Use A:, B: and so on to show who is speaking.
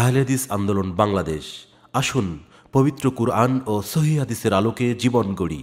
A: আহলেদিস আন্দোলন বাংলাদেশ আসুন পবিত্র কুরআন ও সহিদিসের আলোকে জীবন গড়ি